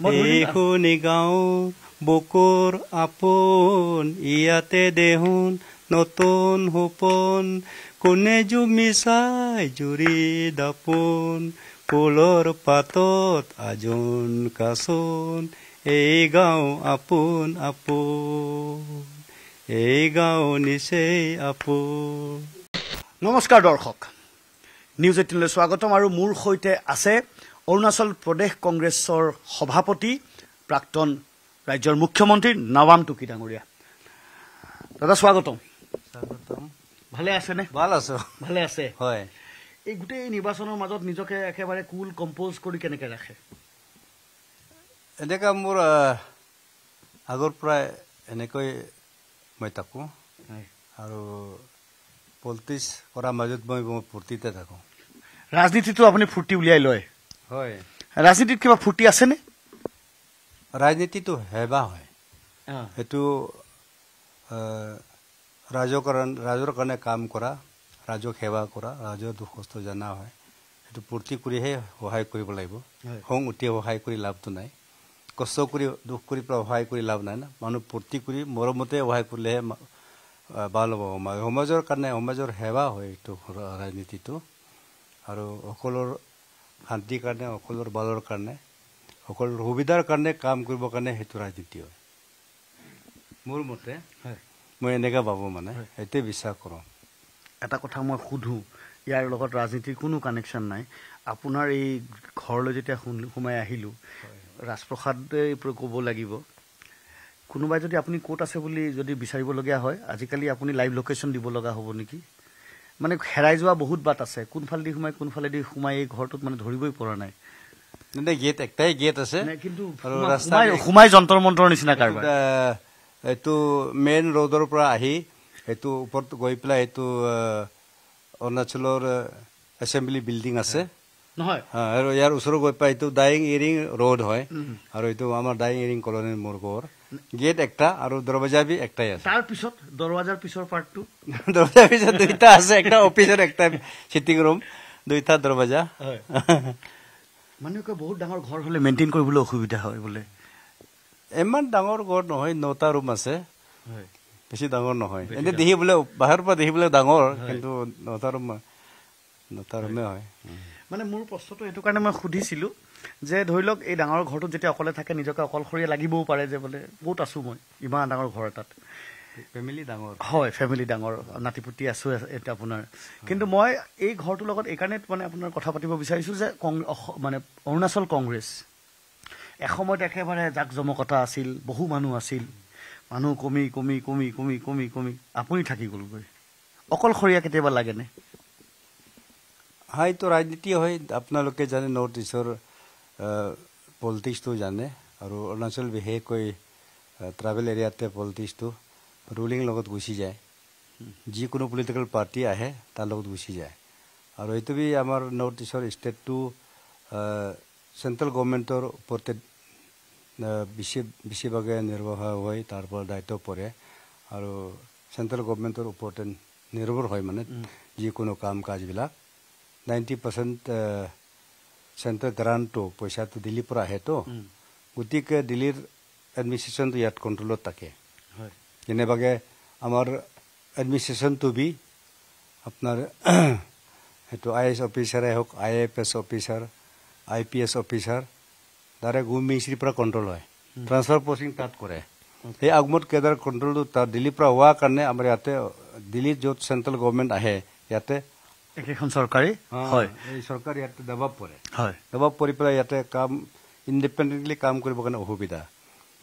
সেইখনি গাঁৱৰ বুকুৰ আপোন ইয়াতে দেহোন নতুন সপোন কোনে জুমি চাই জুৰি দাপোন ফুলৰ পাতত আজোন কাচোন এই গাঁও আপোন আপো এই গাঁও নিচেই আপোন নমস্কাৰ দৰ্শক নিউজ এইটিনলৈ স্বাগতম আৰু মোৰ সৈতে আছে অৰুণাচল প্ৰদেশ কংগ্ৰেছৰ সভাপতি প্ৰাক্তন ৰাজ্যৰ মুখ্যমন্ত্ৰী নৱাম টুকি ডাঙৰীয়া দাদা স্বাগতম ভালে আছেনে ভাল আছো ভালে আছে হয় এই গোটেই নিৰ্বাচনৰ মাজত নিজকে একেবাৰে কুল কম্প'জ কৰি কেনেকে ৰাখে এনেকুৱা মোৰ আগৰ পৰাই এনেকৈ মই থাকোঁ আৰু পলিটিক্স কৰাৰ মাজত মই ফূৰ্তিতে থাকোঁ ৰাজনীতিটো আপুনি ফূৰ্তি উলিয়াই লয় হয় ৰাজনীতিত কিবা ফূৰ্তি আছেনে ৰাজনীতিটো হেবা হয় সেইটো ৰাজৰ কাৰণে ৰাজৰ কাৰণে কাম কৰা ৰাজক সেৱা কৰা ৰাজৰ দুখস্থ জনা হয় সেইটো ফূৰ্তি কৰিহে সহায় কৰিব লাগিব খং উঠি সহায় কৰি লাভটো নাই কষ্ট কৰি দুখ কৰি পেলাই সহায় কৰি লাভ নাই ন মানুহ ফূৰ্তি কৰি মৰমতে সহায় কৰিলেহে ভাল হ'ব সমাজ সমাজৰ কাৰণে সমাজৰ সেৱা হয় এইটো ৰাজনীতিটো আৰু সকলোৰ শান্তিৰ কাৰণে সকলোৰ বালৰ কাৰণে সকলোৰ সুবিধাৰ কাৰণে কাম কৰিবৰ কাৰণে সেইটো ৰাজনীতি হয় মোৰ মতে হয় মই এনেকৈ ভাবোঁ মানে সেইটোৱে বিশ্বাস কৰোঁ এটা কথা মই সোধোঁ ইয়াৰ লগত ৰাজনীতিৰ কোনো কানেকশ্যন নাই আপোনাৰ এই ঘৰলৈ যেতিয়া সোমাই আহিলোঁ ৰাজপ্ৰসাদে ক'ব লাগিব কোনোবাই যদি আপুনি ক'ত আছে বুলি যদি বিচাৰিবলগীয়া হয় আজিকালি আপুনি লাইভ লোকেশ্যন দিব লগা হ'ব নেকি মানে হেৰাই যোৱা বহুত বাট আছে কোনফালেদি সোমাই কোনফালেদি সোমাই এই ঘৰটোত মানে ধৰিবই পৰা নাই গেট একটাই গেট আছে কিন্তু সোমাই যন্তৰ মন্তৰ নিচিনা এইটো মেইন ৰোডৰ পৰা আহি সেইটো ওপৰত গৈ পেলাই সেইটো অৰুণাচলৰ এছেম্বলি বিল্ডিং আছে নহয় আৰু ইয়াৰ ওচৰত গৈ পেলাই এইটো ডাইং ইৰিং ৰোড হয় আৰু এইটো আমাৰ ডাইং ইৰিং কলনীৰ মোৰ ঘৰ গেট একটা আৰু দৰৱাজা বি একটাই আছে তাৰ পিছত দৰৱাজাৰ পিছৰ পাৰ্টটো দৰৱাজাৰ পিছত দুইটা আছে এটা অফিচৰ এটা চিটিং ৰুম দুইটা দৰৱাজা মানুহে কয় বহুত ডাঙৰ ঘৰ হ'লে মেইনটেইন কৰিবলৈ অসুবিধা হয় বোলে ইমান ডাঙৰ ঘৰ নহয় নটা ৰুম আছে বেছি ডাঙৰ নহয় এনে দেখিবলৈ বাহিৰৰ পৰা দেখিবলৈ ডাঙৰ কিন্তু নটা ৰুম নটা ৰুমে হয় মানে মোৰ প্ৰশ্নটো এইটো কাৰণে মই সুধিছিলোঁ যে ধৰি লওক এই ডাঙৰ ঘৰটোত যেতিয়া অকলে থাকে নিজকে অকলশৰীয়া লাগিবও পাৰে যে বোলে ক'ত আছোঁ মই ইমান ডাঙৰ ঘৰ এটাত ফেমিলি ডাঙৰ হয় ফেমিলি ডাঙৰ নাতিপুতি আছোঁ এতিয়া আপোনাৰ কিন্তু মই এই ঘৰটোৰ লগত এইকাৰণে মানে আপোনাৰ কথা পাতিব বিচাৰিছোঁ যে মানে অৰুণাচল কংগ্ৰেছ এসময়ত একেবাৰে জাক জমকতা আছিল বহু মানুহ আছিল মানুহ কমি কমি কমি কমি কমি কমি আপুনি থাকি গ'লগৈ অকলশৰীয়া কেতিয়াবা লাগেনে হয় তো ৰাজনীতি হয় আপোনালোকে জানে নৰ্থ ইষ্টৰ পলিটিক্সটো জানে আৰু অৰুণাচল বিশেষকৈ ট্ৰাইবেল এৰিয়াতে পলিটিক্সটো ৰুলিং লগত গুচি যায় যিকোনো পলিটিকেল পাৰ্টি আহে তাৰ লগত গুচি যায় আৰু এইটো বি আমাৰ নৰ্থ ইষ্টৰ ষ্টেটটো চেণ্ট্ৰেল গভৰ্ণমেণ্টৰ ওপৰতে বেছি বেছিভাগে নিৰ্ভৰ হয় তাৰ পৰা দায়িত্ব পৰে আৰু চেণ্ট্ৰেল গভৰ্ণমেণ্টৰ ওপৰতে নিৰ্ভৰ হয় মানে যিকোনো কাম কাজবিলাক নাইণ্টি পাৰ্চেণ্ট চেণ্ট্ৰেল গ্ৰাণ্টটো পইচাটো দিল্লীৰ পৰা আহেতো গতিকে দিল্লীৰ এডমিনিষ্ট্ৰেশ্যনটো ইয়াত কণ্ট্ৰলত থাকে যেনেবাগে আমাৰ এডমিনিষ্ট্ৰেশ্যনটো বি আপোনাৰ সেইটো আই এছ অফিচাৰে হওক I F S officer I P S officer তাৰে গোম মিনিষ্ট্ৰীৰ পৰা কণ্ট্ৰল হয় ট্ৰান্সফাৰ পচিং তাত কৰে সেই আগমত কেইটাৰ কণ্ট্ৰলটো তাত দিল্লীৰ পৰা হোৱাৰ কাৰণে আমাৰ ইয়াতে দিল্লীত য'ত চেণ্ট্ৰেল গভৰ্ণমেণ্ট আহে ইয়াতে একেখন চৰকাৰী হয় চৰকাৰ ইয়াত দবাব পৰে হয় দবাব পৰি পেলাই ইয়াতে কাম ইণ্ডিপেণ্ডেণ্টলি কাম কৰিবৰ কাৰণে অসুবিধা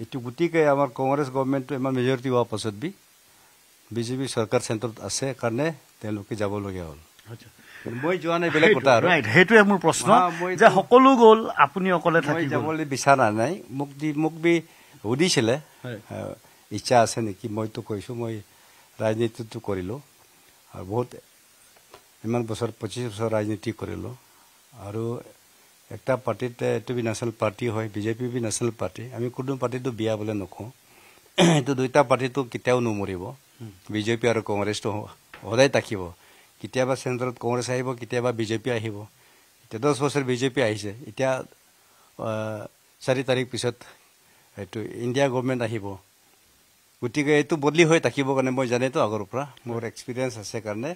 এইটো গতিকে আমাৰ কংগ্ৰেছ গভৰ্ণমেণ্টটো ইমান মেজৰিটি হোৱাৰ পাছত বি বিজেপি চৰকাৰ চেণ্টাৰত আছে কাৰণে তেওঁলোকে যাবলগীয়া হ'ল মই যোৱা নাই বেলেগ কথা আৰু সেইটোৱে মোৰ প্ৰশ্ন যে সকলো গ'ল আপুনি অকলে থাকি যাবলৈ বিচৰা নাই মোক দি মোক বি সুধিছিলে ইচ্ছা আছে নেকি মইতো কৈছোঁ মই ৰাজনীতিটো কৰিলোঁ আৰু বহুত ইমান বছৰ পঁচিছ বছৰ ৰাজনীতি কৰিলোঁ আৰু এটা পাৰ্টীত এইটো বি নেশ্যনেল পাৰ্টী হয় বিজেপি বি নেশ্যনেল পাৰ্টী আমি কোনো পাৰ্টীটো বিয়া বুলি নকওঁ সেইটো দুইটা পাৰ্টীটো কেতিয়াও নমৰিব বিজেপি আৰু কংগ্ৰেছটো সদায় থাকিব কেতিয়াবা চেণ্টাৰত কংগ্ৰেছ আহিব কেতিয়াবা বিজেপি আহিব এতিয়া দহ বছৰ বিজেপি আহিছে এতিয়া চাৰি তাৰিখ পিছত এইটো ইণ্ডিয়া গভমেণ্ট আহিব গতিকে এইটো বদলি হৈ থাকিব কাৰণে মই জানেতো আগৰ পৰা মোৰ এক্সপিৰিয়েঞ্চ আছে কাৰণে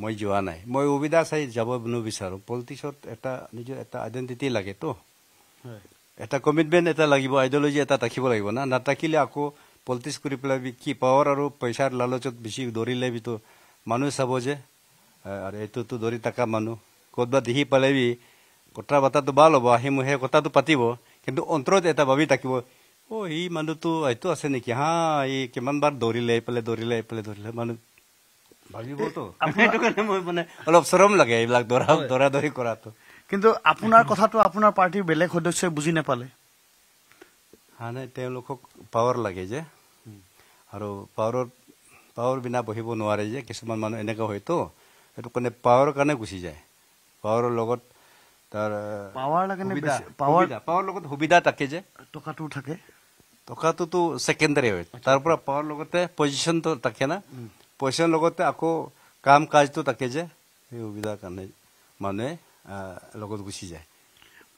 মই যোৱা নাই মই সুবিধা চাই যাব নিবিচাৰোঁ পলিটিক্সত এটা নিজৰ এটা আইডেণ্টিটি লাগেতো এটা কমিটমেণ্ট এটা লাগিব আইডিয়লজি এটা থাকিব লাগিব না নাথাকিলে আকৌ পলিটিক্স কৰি পেলাই কি পাৱাৰ আৰু পইচাৰ লালচত বেছি দৌৰিলে বিতো মানুহ চাব যে আৰু এইটোতো দৌৰি থকা মানুহ ক'ত বা দেখি পালে বি কথা বতৰাটো ভাল হ'ব আহি মোৰ সেই কথাটো পাতিব কিন্তু অন্তৰত এটা ভাবি থাকিব অ' সি মানুহটো এইটো আছে নেকি হা ই কিমানবাৰ দৌৰিলে এইফালে দৌৰিলে এইফালে দৌৰিলে মানুহ অলপ চৰম লাগে এইবিলাক দৰা দৰা দৰি কৰাটো কিন্তু আপোনাৰ কথাটো আপোনাৰ পাৰ্টীৰ বেলেগ সদস্যই বুজি নাপালে মানে তেওঁলোকক পাৱাৰ লাগে যে আৰু পাৱাৰত পাৱাৰ বিনা বহিব নোৱাৰে যে কিছুমান মানুহ এনেকুৱা হয়তো সেইটো কাৰণে পাৱাৰৰ কাৰণে গুচি যায় পাৱাৰৰ লগত তাৰ পাৱাৰ লাগে পাৱাৰ লগত সুবিধা থাকে যে টকাটো থাকে টকাটোতো ছেকেণ্ডাৰী হয় তাৰ পৰা পাৱাৰ লগতে পজিশ্যনটো থাকে না পইচাৰ লগতে আকৌ কাম কাজটো তাকে যে সেই সুবিধাৰ কাৰণে মানুহে লগত গুচি যায়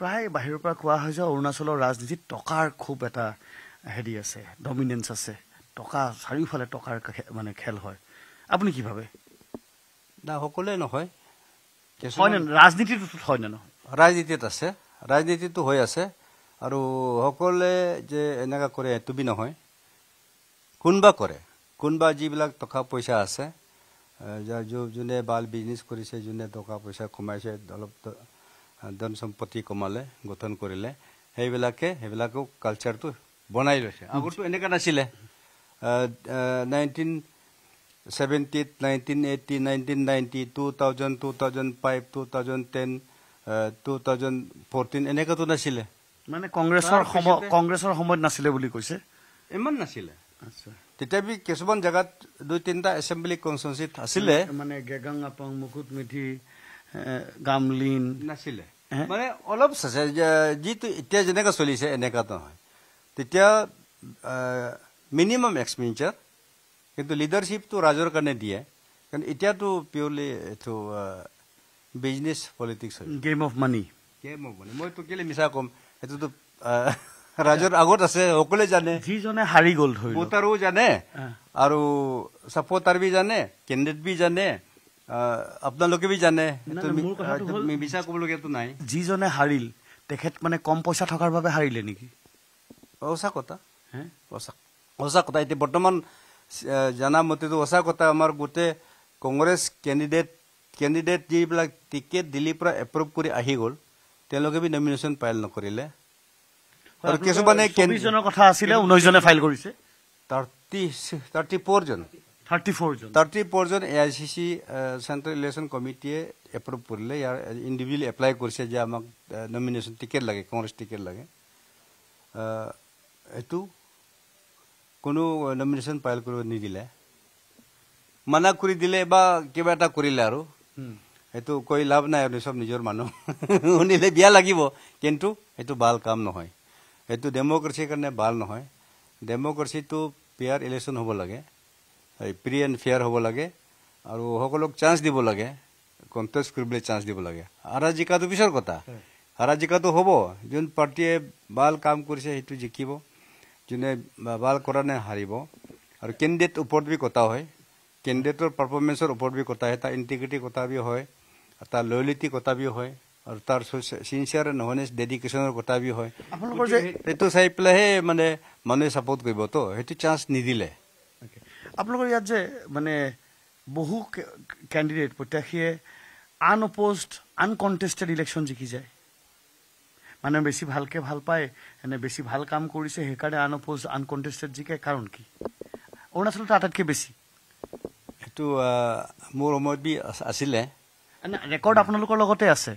প্ৰায় বাহিৰৰ পৰা কোৱা হয় যে অৰুণাচলৰ ৰাজনীতিত টকাৰ খুব এটা হেৰি আছে ডমিনেঞ্চ আছে টকা চাৰিওফালে টকাৰ মানে খেল হয় আপুনি কি ভাবে না সকলোৱে নহয় ৰাজনীতিটো হয় নে নহয় ৰাজনীতিত আছে ৰাজনীতিটো হৈ আছে আৰু সকলোৱে যে এনেকুৱা কৰে এইটো বি নহয় কোনোবা কৰে কোনোবা যিবিলাক টকা পইচা আছে যোনে বাল বিজনেছ কৰিছে যোনে টকা পইচা কমাইছে অলপ ধন সম্পত্তি কমালে গঠন কৰিলে সেইবিলাকে সেইবিলাকো কালচাৰটো বনাই লৈছে আগৰটো এনেকুৱা নাছিলে নাইনটিন ছেভেণ্টিত nineteen eighty nineteen ninety two thousand two thousand five two thousand ten two thousand fourteen এনেকুৱাতো নাছিলে মানে কংগ্ৰেছৰ কংগ্ৰেছৰ সময়ত নাছিলে বুলি কৈছে ইমান নাছিলে আচ্ছা তেতিয়াবি কিছুমান জেগাত দুই তিনিটা এছেম্বলি কনচেঞ্চিত আছিলে মানে গেগাং আপাং মুকুট মিধি গামলিন নাছিলে মানে অলপ চাইছে যিটো এতিয়া যেনেকুৱা চলিছে এনেকুৱা নহয় তেতিয়া মিনিমাম এক্সপেঞ্চাৰ কিন্তু লিডাৰশ্বিপটো ৰাইজৰ কাৰণে দিয়ে কিন্তু এতিয়াতো পিয়'ৰলি এইটো বিজনেছ পলিটিক্স হয় game of money game of money মইতো কেলে মিছা ক'ম সেইটোতো ৰাইজৰ আগত আছে সকলোৱে জানে যিজনে হাৰি গল ভোটাৰো জানে আৰু চাপৰ্টাৰ বি জানে কেণ্ডিডেট বি জানে আপোনালোকে বি জানে বিচাৰ ক'বলগীয়াতো নাই যিজনে হাৰিল তেখেত মানে কম পইচা থকাৰ বাবে হাৰিলে নেকি সঁচা কথা সঁচা সঁচা কথা এতিয়া বৰ্তমান জানা মতেতো সঁচা কথা আমাৰ গোটেই কংগ্ৰেছ কেণ্ডিডেট কেণ্ডিডেট যিবিলাক টিকেট দিল্লীৰ পৰা এপ্ৰুভ কৰি আহি গ'ল তেওঁলোকে বি নমিনেশ্যন পাইল নকৰিলে আৰু কিছুমানে চৌবিশজনৰ কথা আছিলে ঊনৈশজনে ফাইল কৰিছে থাৰ্টি থাৰ্টি ফ'ৰজন থাৰ্টি ফ'ৰজন থাৰ্টি ফ'ৰজন A I C C central election কমিটিয়ে এপ্ৰুভ কৰিলে ইয়াৰ ইণ্ডিভিজুৱেলি এপ্লাই কৰিছে যে আমাক নমিনেশ্যন টিকেট লাগে কংগ্ৰেছ টিকেট লাগে এইটো কোনো নমিনেশ্যন ফাইল কৰিব নিদিলে মানা কৰি দিলে বা কিবা এটা কৰিলে আৰু সেইটো কৈ লাভ নাই আৰু চব নিজৰ মানুহ শুনিলে বিয়া লাগিব কিন্তু সেইটো ভাল কাম নহয় সেইটো ডেম'ক্ৰেচিৰ কাৰণে ভাল নহয় ডেম'ক্ৰেচিটো ফেয়াৰ ইলেকশ্যন হ'ব লাগে এই ফ্ৰী এণ্ড ফেয়াৰ হ'ব লাগে আৰু সকলোক চান্স দিব লাগে কণ্টেষ্ট কৰিবলৈ চান্স দিব লাগে হাৰা জিকাটো পিছৰ কথা হাৰা জিকাটো হ'ব যোন পাৰ্টীয়ে ভাল কাম কৰিছে সেইটো জিকিব যোনে ভাল কৰা নাই হাৰিব আৰু কেণ্ডিডেট ওপৰত বি কটা হয় কেণ্ডিডেটৰ পাৰফৰ্মেঞ্চৰ ওপৰত বি কটা হয় এটা ইণ্টিগ্ৰিটি কথা বি হয় এটা লয়েলিটি কটা বি হয় আৰু তাৰ চিনচিয়াৰ নহয়নে ডেডিকেশ্যনৰ কথা বি হয় আপোনালোকৰ যে সেইটো চাই পেলাইহে মানে মানুহে ছাপৰ্ট কৰিবতো সেইটো চান্স নিদিলে আপোনালোকৰ ইয়াত যে মানে বহু কেণ্ডিডেট প্ৰত্যাশীয়ে আন অপজড আনকণ্টেষ্টেড ইলেকশ্যন জিকি যায় মানে বেছি ভালকে ভাল পায় এনে বেছি ভাল কাম কৰিছে সেইকাৰণে আন আনঅপ'জ আনকণ্টেষ্টেড জিকে কাৰণ কি অৰুণাচলত আটাইতকৈ বেছি সেইটো মোৰ সময়ত বি আছিলে ৰেকৰ্ড আপোনালোকৰ লগতে আছে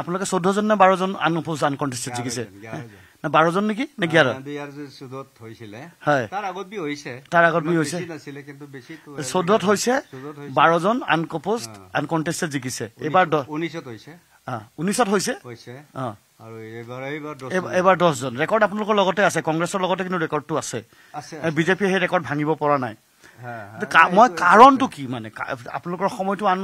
আপোনালোকে চৈধ্যজন নে বাৰজন আন আনকণ্টেষ্টেড জিকিছে বাৰজন নেকি নে হৈছে চৈধ্যত হৈছে বাৰজন আনকপষ্ট আনকণ্টেষ্টেড জিকিছে এইবাৰ উনিছত হৈছে এইবাৰ দহজন ৰেকৰ্ড আপোনালোকৰ লগতে আছে কংগ্ৰেছৰ লগতে কিন্তু ৰেকৰ্ডটো আছে বিজেপিয়ে সেই ৰেকৰ্ড ভাঙিব পৰা নাই মই কাৰণটো কি মানে আপোনালোকৰ সময়টো আন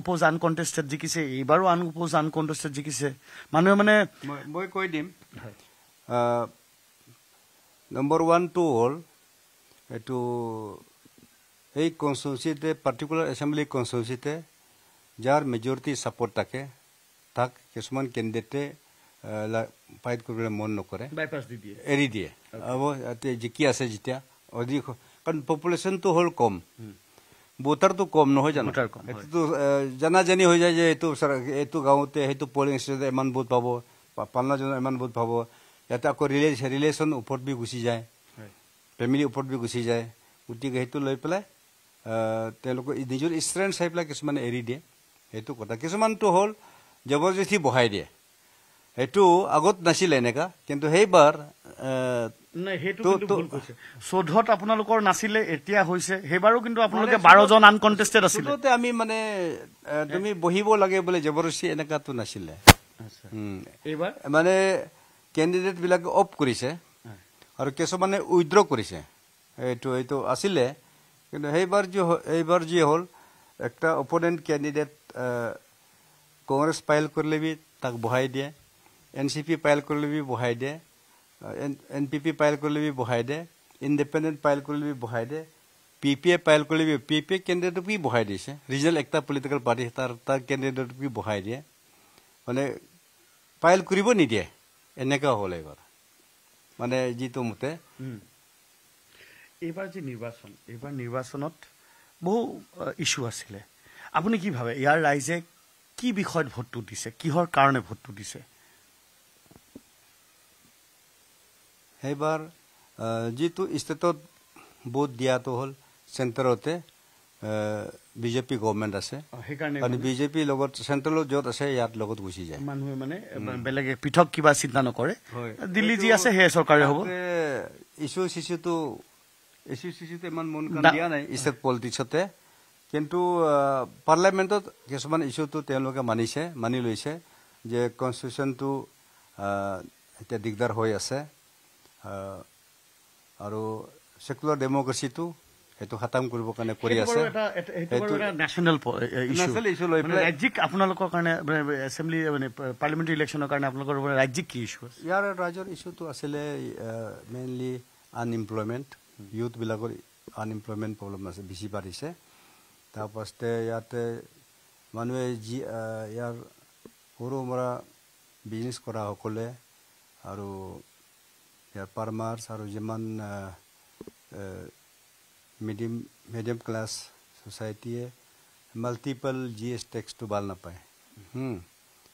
অপ'জ আন কণ্টেষ্টেড জিকিছে এইবাৰো আন অপ'জ আন কণ্টেষ্টেড জিকিছে মানুহে মানে মই কৈ দিম নম্বৰ ওৱানটো হ'ল এইটো এই কনষ্টিটিউচিতে পাৰ্টিকুলাৰ এছেম্বলি কনষ্টিটিউচিতে যাৰ মেজৰিটি ছাপৰ্ট থাকে তাক কিছুমান কেণ্ডিডেটে ফাইট কৰিবলৈ মন নকৰে এৰি দিয়ে হ'ব ইয়াতে জিকি আছে যেতিয়া অধিক কাৰণ পপুলেশ্যনটো হ'ল কম ভোটাৰটো কম নহয় জানো সেইটোতো জানা জানি হৈ যায় যে এইটো এইটো গাঁৱতে সেইটো পলিং ষ্টেচনতে ইমান ভোট পাব পালনা পালনাজনত ইমান ভোট পাব ইয়াতে আকৌ ৰিলে ৰিলেশ্যন ওপৰত বি গুচি যায় ফেমিলিৰ ওপৰত বি গুচি যায় গতিকে সেইটো লৈ পেলাই তেওঁলোকে নিজৰ ষ্ট্ৰেণ্ড চাই পেলাই কিছুমানে এৰি দিয়ে সেইটো কথা কিছুমানটো হ'ল জবৰদস্তি বহাই দিয়ে সেইটো আগত নাছিল এনেকা কিন্তু চৈধ্যত আমি মানে তুমি বহিব লাগে বোলে জবৰদস্তি এনেকাটো নাছিলে মানে কেণ্ডিডেট বিলাক অফ কৰিছে আৰু কিছুমানে উইড্ৰ কৰিছে এইটো এইটো আছিলে কিন্তু সেইবাৰ যি এইবাৰ যি হ'ল এটা অপনেণ্ট কেণ্ডিডেট কংগ্ৰেছ ফাইল কৰিলে বি তাক বহাই দিয়ে এন চি পি পাইল কৰিলেবি বহাই দিয়ে এন পি পি পাইল কৰিলেবি বহাই দিয়ে ইণ্ডিপেণ্ডেণ্ট পাইল কৰিলেবি বহাই দিয়ে পি পি এ পাইল কৰিলে পি পি এ কেণ্ডিডেটক কি বহাই দিছে ৰিজাল্ট একটা পলিটিকেল পাৰ্টি তাৰ তাৰ কেণ্ডিডেটক কি বহাই দিয়ে মানে পাইল কৰিব নিদিয়ে এনেকুৱা হ'ল এইবাৰ মানে যিটো মতে এইবাৰ যি নিৰ্বাচন এইবাৰ নিৰ্বাচনত বহু ইছ্যু আছিলে আপুনি কি ভাবে ইয়াৰ ৰাইজে কি বিষয়ত ভোটটো দিছে কিহৰ কাৰণে ভোটটো দিছে সেইবাৰ যিটো ষ্টেটত ভোট দিয়াটো হ'ল চেণ্টাৰতে বিজেপি গভৰ্ণমেণ্ট আছে সেইকাৰণে বিজেপিৰ লগত চেণ্ট্ৰেলত য'ত আছে ইয়াত লগত গুচি যায় মানুহে মানে বেলেগে পৃথক কিবা চিন্তা নকৰে দিল্লী যি আছে সেয়ে চৰকাৰে হ'ব ইছু চিছুটো ইছু চিছুটো ইমান মন দিয়া নাই ষ্টেট পলিটিক্সতে কিন্তু পাৰ্লামেণ্টত কিছুমান ইছ্যুটো তেওঁলোকে মানিছে মানি লৈছে যে কনষ্টিটিউচনটো এতিয়া দিগদাৰ হৈ আছে আৰু চেকুলাৰ ডেমক্ৰেচিটো সেইটো খাতাম কৰিব কাৰণে কৰি আছে আপোনালোকৰ কাৰণে এছেম্বলি মানে পাৰ্লিমেণ্টাৰী ইলেকশ্যনৰ কাৰণে আপোনালোকৰ ৰাজ্যিক কি ইছ্যু আছে ইয়াৰ ৰাজ্যৰ ইছ্যুটো আছিলে মেইনলি আনএমপ্লয়মেণ্ট ইউথবিলাকৰ আনএমপ্লয়মেণ্ট প্ৰব্লেম আছে বেছি বাঢ়িছে তাৰপাছতে ইয়াতে মানুহে যি ইয়াৰ সৰু মৰা বিজনেছ কৰাসকলে আৰু ya farmer atau zaman medium medium class society ya multiple GS tax tu bal napae. Hmm,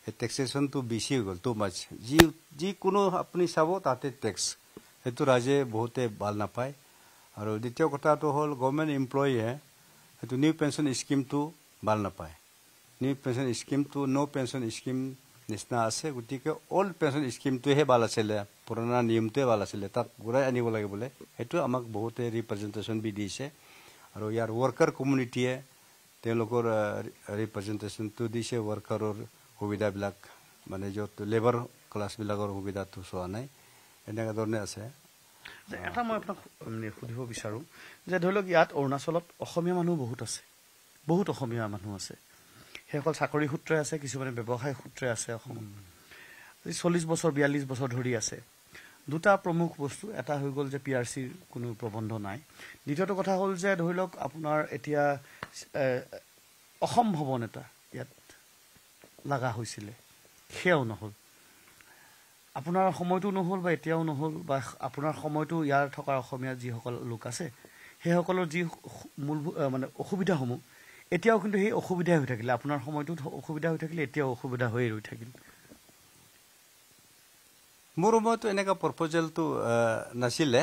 he taxation tu bisi gol too much. Ji ji kuno apni sabo tate tax. He tu raja bohote bal napae. Aro ditiyo kota tu hol government employee ya. He tu new pension scheme tu bal napae. New pension scheme tu no pension scheme nisna ase. Guti ke old pension scheme tu he balasele ya. পুৰণা নিয়মটোৱে ভাল আছিলে তাত ঘূৰাই আনিব লাগে বোলে সেইটো আমাক বহুতে ৰিপ্ৰেজেণ্টেশ্যন বি দিছে আৰু ইয়াৰ ৱৰ্কাৰ কমিউনিটিয়ে তেওঁলোকৰ ৰিপ্ৰেজেণ্টেশ্যনটো দিছে ৱৰ্কাৰৰ সুবিধাবিলাক মানে য'ত লেবাৰ ক্লাছবিলাকৰ সুবিধাটো চোৱা নাই এনেকুৱা ধৰণে আছে এটা মই আপোনাক সুধিব বিচাৰোঁ যে ধৰি লওক ইয়াত অৰুণাচলত অসমীয়া মানুহ বহুত আছে বহুত অসমীয়া মানুহ আছে সেইসকল চাকৰি সূত্ৰে আছে কিছুমানে ব্যৱসায় সূত্ৰে আছে অসমত চল্লিছ বছৰ বিয়াল্লিছ বছৰ ধৰি আছে দুটা প্ৰমুখ বস্তু এটা হৈ গ'ল যে পি আৰ চিৰ কোনো প্ৰবন্ধ নাই দ্বিতীয়টো কথা হ'ল যে ধৰি লওক আপোনাৰ এতিয়া অসম ভৱন এটা ইয়াত লগা হৈছিলে সেয়াও নহ'ল আপোনাৰ সময়টো নহ'ল বা এতিয়াও নহ'ল বা আপোনাৰ সময়টো ইয়াৰ থকা অসমীয়া যিসকল লোক আছে সেইসকলৰ যি মূল মানে অসুবিধাসমূহ এতিয়াও কিন্তু সেই অসুবিধাই হৈ থাকিলে আপোনাৰ সময়টোত অসুবিধা হৈ থাকিলে এতিয়াও অসুবিধা হৈয়ে ৰৈ থাকিল মোৰ সময়তো এনেকুৱা প্ৰপজেলটো নাছিলে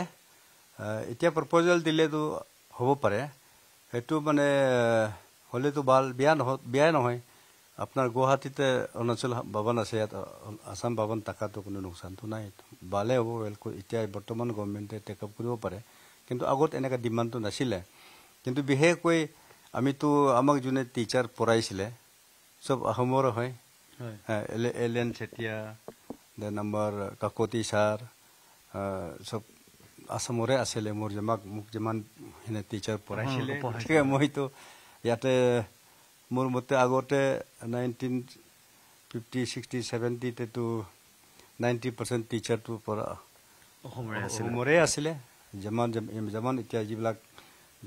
এতিয়া প্ৰপজেল দিলেতো হ'ব পাৰে সেইটো মানে হ'লেতো ভাল বিয়া নহ বিয়াই নহয় আপোনাৰ গুৱাহাটীতে অৰুণাচল ভৱন আছে ইয়াত আছাম ভৱন টাকাটো কোনো লোকচানটো নাই ভালে হ'ব ৱেলকম এতিয়া বৰ্তমান গভৰ্ণমেণ্টে টেকআপ কৰিব পাৰে কিন্তু আগত এনেকুৱা ডিমাণ্ডটো নাছিলে কিন্তু বিশেষকৈ আমিতো আমাক যোনে টিচাৰ পঢ়াইছিলে চব আহোমৰ হয় L L N Chetia then আমাৰ কাকতি ছাৰ চব আসামৰে আছিলে মোৰ জেমাক মোক যিমানখিনি টিচাৰ পঢ়াইছিলে গতিকে মইতো ইয়াতে মোৰ মতে আগতে নাইনটিন ফিফটি ছিক্সটি ছেভেণ্টিতেতো নাইণ্টি পাৰ্চেণ্ট টিচাৰটো পঢ়াৰে আছিলে যিমান যিমান এতিয়া যিবিলাক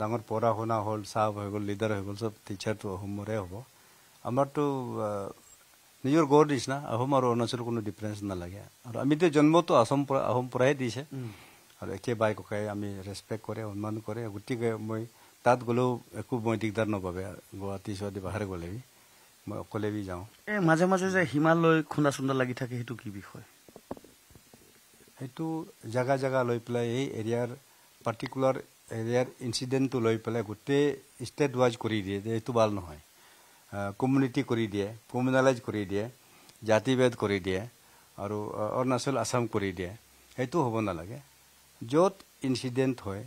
ডাঙৰ পঢ়া শুনা হ'ল চাহ হৈ গ'ল লিডাৰ হৈ গ'ল চব টিচাৰটো অসমৰে হ'ব আমাৰতো নিজৰ গড় নিচিনা আহোম আৰু অৰুণাচলৰ কোনো ডিফাৰেঞ্চ নালাগে আৰু আমি আমিতো জন্মটো আচাম পৰা আহোম পৰাই দিছে আৰু একে বাই ককাই আমি ৰেচপেক্ট কৰে সন্মান কৰে গতিকে মই তাত গ'লেও একো মই দিগদাৰ নভাবে গুৱাহাটী ছোৱালী বাহিৰে গ'লে মই অকলে বি যাওঁ এই মাজে মাজে যে হিমালয় খুন্দা চুন্দা লাগি থাকে সেইটো কি বিষয় সেইটো জেগা জেগা লৈ পেলাই এই এৰিয়াৰ পাৰ্টিকুলাৰ এৰিয়াৰ ইনচিডেণ্টটো লৈ পেলাই গোটেই ষ্টেট ৱাইজ কৰি দিয়ে যে এইটো ভাল নহয় কমিউনিটি কৰি দিয়ে কমিউনেলাইজ কৰি দিয়ে জাতিভেদ কৰি দিয়ে আৰু অৰুণাচল আছাম কৰি দিয়ে সেইটো হ'ব নালাগে য'ত ইঞ্চিডেণ্ট হয়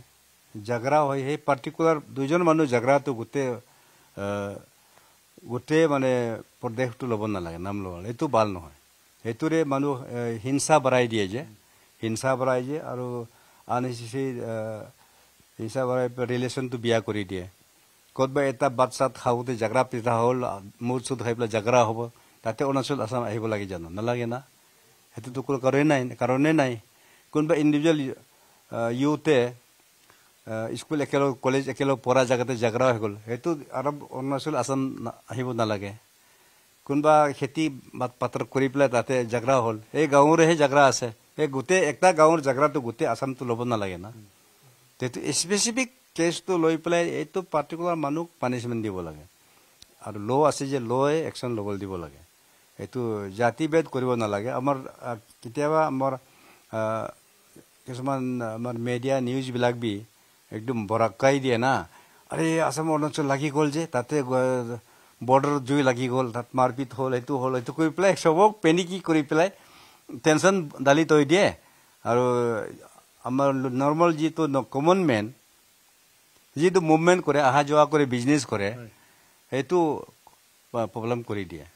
জাগ্ৰা হয় সেই পাৰ্টিকুলাৰ দুজন মানুহ জাগ্ৰাটো গোটেই গোটেই মানে প্ৰদেশটো ল'ব নালাগে নাম ল'ব নালাগে সেইটো ভাল নহয় সেইটোৰে মানুহ হিংসা বঢ়াই দিয়ে যে হিংসা বঢ়াই যে আৰু আন হিচাপে হিংসা বঢ়াই ৰিলেশ্যনটো বিয়া কৰি দিয়ে ক'ত এটা বাট চাত খাওঁতে জাগৰা পিঠা হ'ল মূৰ চুট খাই পেলাই জাগৰা হ'ব তাতে অৰুণাচল আছাম আহিব লাগে জানো নালাগে না সেইটোতো কোনো কাৰণে নাই কাৰণে নাই কোনোবা ইণ্ডিভিজুৱেল ইউথে স্কুল একেলগ কলেজ একেলগ পৰা জেগাতে জাগৰা হৈ গ'ল সেইটো আৰু অৰুণাচল আছাম আহিব নালাগে কোনোবা খেতি বাট পাতৰ কৰি পেলাই তাতে জাগৰা হ'ল এই গাঁৱৰেহে জাগৰা আছে সেই গোটেই এটা গাঁৱৰ জাগৰাটো গোটেই আছামটো ল'ব নালাগে না সেইটো স্পেচিফিক কেছটো লৈ পেলাই এইটো পাৰ্টিকুলাৰ মানুহক পানিচমেণ্ট দিব লাগে আৰু ল' আছে যে ল'য়ে একশ্যন ল'বলৈ দিব লাগে এইটো জাতি জাতিভেদ কৰিব নালাগে আমাৰ কেতিয়াবা আমাৰ কিছুমান আমাৰ মেডিয়া নিউজবিলাক বি একদম বৰাকাই দিয়ে না আৰে আছাম অৰুণাচল লাগি গ'ল যে তাতে বৰ্ডাৰত জুই লাগি গ'ল তাত মাৰপিট হ'ল সেইটো হ'ল সেইটো কৰি পেলাই চবক পেনিকি কৰি পেলাই টেনশ্যন দালি থৈ দিয়ে আৰু আমাৰ নৰ্মেল যিটো কমন মেন যিটো মুভমেণ্ট কৰে অহা যোৱা কৰে বিজনেছ কৰে সেইটো প্ৰব্লেম কৰি দিয়ে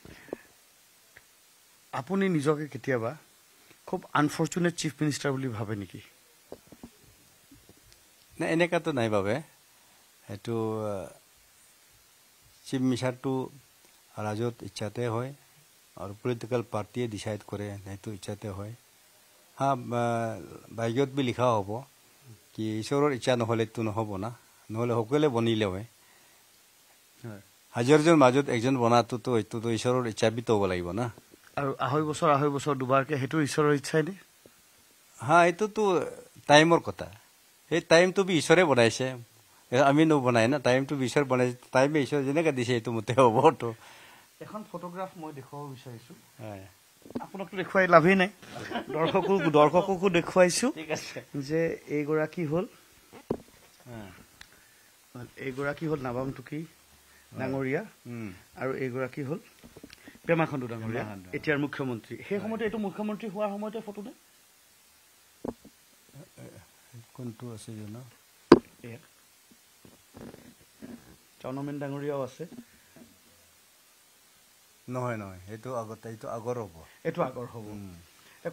আপুনি নিজকে কেতিয়াবা খুব আনফৰ্চুনেট চিফ মিনিষ্টাৰ বুলি ভাবে নেকি নাই এনেকুৱাতো নাই বাবে সেইটো চিফ মিনিষ্টাৰটো ৰাজত ইচ্ছাতে হয় আৰু পলিটিকেল পাৰ্টীয়ে ডিচাইড কৰে সেইটো ইচ্ছাতে হয় হা ভাগ্যত বি লিখা হ'ব কি ঈশ্বৰৰ ইচ্ছা নহ'লেতো নহ'ব না নহ'লে সকলোৱে বনিলে হয় হাজাৰজনৰ মাজত এজন বনাটোতো এইটোতো ঈশ্বৰৰ ইচ্ছা বিত হ'ব লাগিব না আৰু আঢ়ৈ বছৰ আঢ়ৈ বছৰ দুবাৰকৈ সেইটো ঈশ্বৰৰ ইচ্ছাই নে হা এইটোতো টাইমৰ কথা সেই টাইমটো বি ঈশ্বৰে বনাইছে আমি নবনাই না টাইমটো বি ঈশ্বৰে বনাইছে টাইমে ঈশ্বৰে যেনেকৈ দিছে সেইটো মতে হ'বতো এখন ফটোগ্ৰাফ মই দেখুৱাব বিচাৰিছোঁ আপোনাকতো দেখুৱাই লাভেই নাই দৰ্শকো দৰ্শককো দেখুৱাইছোঁ যে এইগৰাকী হ'ল এইগৰাকী হ'ল নাবাম ডাঙৰীয়া আৰু এইগৰাকী হ'ল পেমাখণ্ডু ডাঙৰীয়া এতিয়াৰ মুখ্যমন্ত্ৰী সেই সময়তে এইটো মুখ্যমন্ত্ৰী হোৱাৰ সময়তে ফটো নে কোনটো আছে জানো চাউনমেন ডাঙৰীয়াও আছে নহয় নহয় সেইটো আগতে এইটো আগৰ হ'ব এইটো আগৰ হ'ব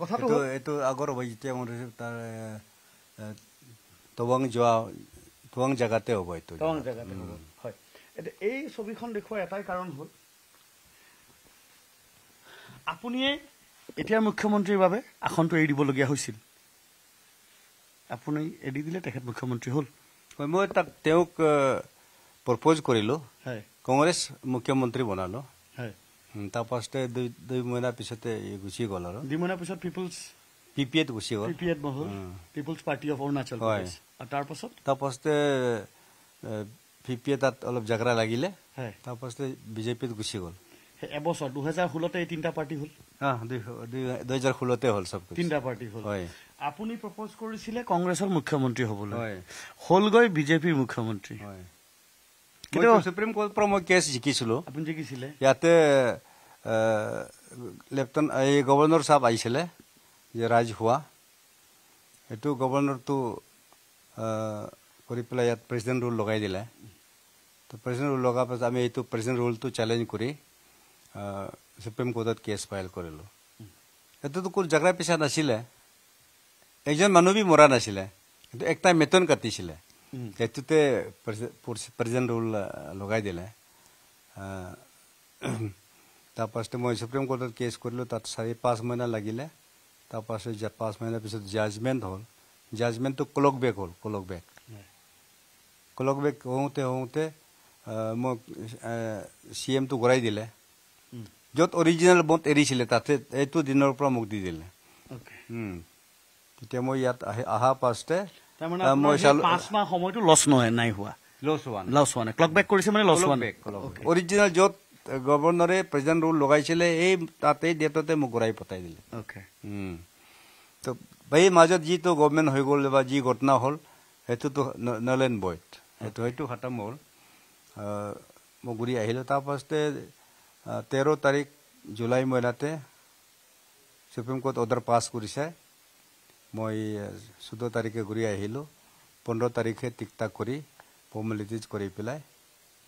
কথাটো এইটো আগৰ হ'ব যেতিয়া মোৰ তাৰ টবং যোৱা টুৱাং জেগাতে হ'ব এইটো টুৱাং জেগাতে হয় এতিয়া এই ছবিখন দেখুওৱা এটাই কাৰণ হ'ল আপুনিয়ে এতিয়া মুখ্যমন্ত্ৰীৰ বাবে আসনটো এৰি দিবলগীয়া হৈছিল আপুনি এৰি দিলে তেখেত মুখ্যমন্ত্ৰী হ'ল হয় মই তাক তেওঁক প্ৰপ'জ কৰিলোঁ হয় কংগ্ৰেছ মুখ্যমন্ত্ৰী বনালোঁ হয় তাৰ দুই দুই মহিনাৰ পিছতে গুচি গ'ল আৰু দুই মহিনাৰ পিছত পিপুলছ পি গুচি গ'ল পি পি এত পিপুলছ পাৰ্টি অফ অৰুণাচল আৰু তাৰপাছত তাৰপাছতে পি পি এ তাত অলপ জাগ্ৰা লাগিলে তাৰপাছতে বিজেপিত গুচি গ'ল এবছৰ দুহেজাৰ ষোল্লতে এই তিনিটা পাৰ্টি হ'ল দুহেজাৰ ষোল্লতে হ'ল চব তিনিটা পাৰ্টি হ'ল আপুনি প্ৰপ'জ কৰিছিলে কংগ্ৰেছৰ মুখ্যমন্ত্ৰী হ'বলৈ হ'লগৈ বিজেপিৰ মুখ্যমন্ত্ৰী হয় চুপ্ৰিম কোৰ্টৰ পৰা মই কেছ জিকিছিলো আপুনি জিকিছিলে ইয়াতে লেফটেনেণ্ট এই গভৰ্ণৰ চাহ আহিছিলে যে ৰাজহুৱা সেইটো গভৰ্ণৰটো কৰি পেলাই ইয়াত প্ৰেচিডেণ্ট ৰুল লগাই দিলে তো প্ৰেচিডেণ্ট ৰুল লগাৰ পাছত আমি এইটো প্ৰেচিডেণ্ট ৰুলটো চেলেঞ্জ কৰি চুপ্ৰিম কোৰ্টত কেছ ফাইল কৰিলোঁ সেইটোতো কোনো জাগ্ৰা পিছা নাছিলে এজন মানুহবি মৰা নাছিলে কিন্তু এক একটাই মেটন কাটিছিলে সেইটোতে প্ৰেচিডেণ্ট ৰুল লগাই দিলে তাৰপাছতে মই চুপ্ৰিম কোৰ্টত কেছ কৰিলোঁ তাত চাৰি পাঁচ মহিনা লাগিলে তাৰপাছত পাঁচ মাহিলৰ পিছত জাজমেণ্ট হ'ল জাজমেণ্টটো ক্লক বেগ হ'ল ক্লক বেগ ক্লক বেগ হওঁতে হওঁতে মই চি এমটো ঘূৰাই দিলে য'ত অৰিজিনেল বন্ধ এৰিছিলে তাতে এইটো দিনৰ পৰা মোক দি দিলে তেতিয়া মই ইয়াত আহি অহা পাছতে নাই হোৱা অৰিজিনেল য'ত গভৰ্ণৰে প্ৰেজেণ্ট ৰোল লগাইছিলে এই তাতে ডেটতে মোক ঘূৰাই পঠাই দিলে তো এই মাজত যিটো গভমেণ্ট হৈ গ'ল বা যি ঘটনা হ'ল সেইটোতো নলেন এণ্ড সেইটো সেইটো খাটাম হ'ল মই ঘূৰি আহিলোঁ তাৰপাছতে তেৰ তাৰিখ জুলাই মহিলাতে ছুপ্ৰিম কোৰ্ট অৰ্ডাৰ পাছ কৰিছে মই চৈধ্য তাৰিখে ঘূৰি আহিলোঁ পোন্ধৰ তাৰিখে ঠিক ঠাক কৰি ফৰ্মেলিটিজ কৰি পেলাই